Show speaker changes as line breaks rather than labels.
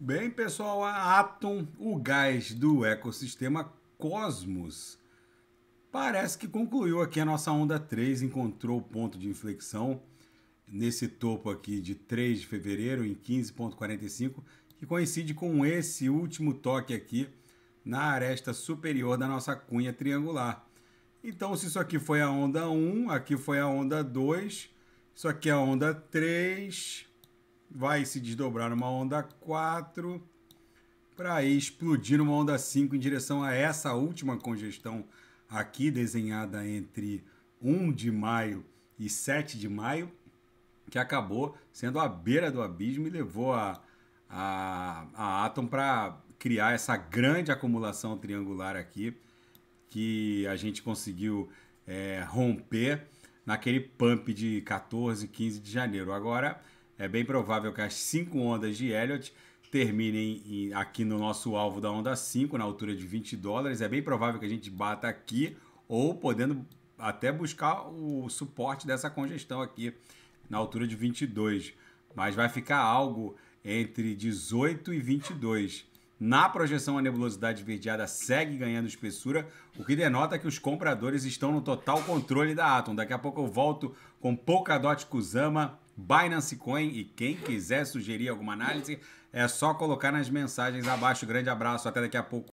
Bem, pessoal, a Atom, o gás do ecossistema Cosmos, parece que concluiu aqui a nossa onda 3, encontrou o ponto de inflexão nesse topo aqui de 3 de fevereiro em 15.45, que coincide com esse último toque aqui na aresta superior da nossa cunha triangular. Então, se isso aqui foi a onda 1, aqui foi a onda 2, isso aqui é a onda 3, vai se desdobrar numa onda 4 para explodir numa onda 5 em direção a essa última congestão aqui desenhada entre 1 de maio e 7 de maio, que acabou sendo a beira do abismo e levou a, a, a Atom para criar essa grande acumulação triangular aqui que a gente conseguiu é, romper naquele pump de 14, 15 de janeiro. Agora é bem provável que as cinco ondas de Elliot terminem aqui no nosso alvo da onda 5, na altura de 20 dólares. É bem provável que a gente bata aqui ou podendo até buscar o suporte dessa congestão aqui na altura de 22, mas vai ficar algo entre 18 e 22. Na projeção, a nebulosidade verdeada segue ganhando espessura, o que denota que os compradores estão no total controle da Atom. Daqui a pouco eu volto com Polkadot Kuzama, Binance Coin. E quem quiser sugerir alguma análise, é só colocar nas mensagens abaixo. Grande abraço, até daqui a pouco.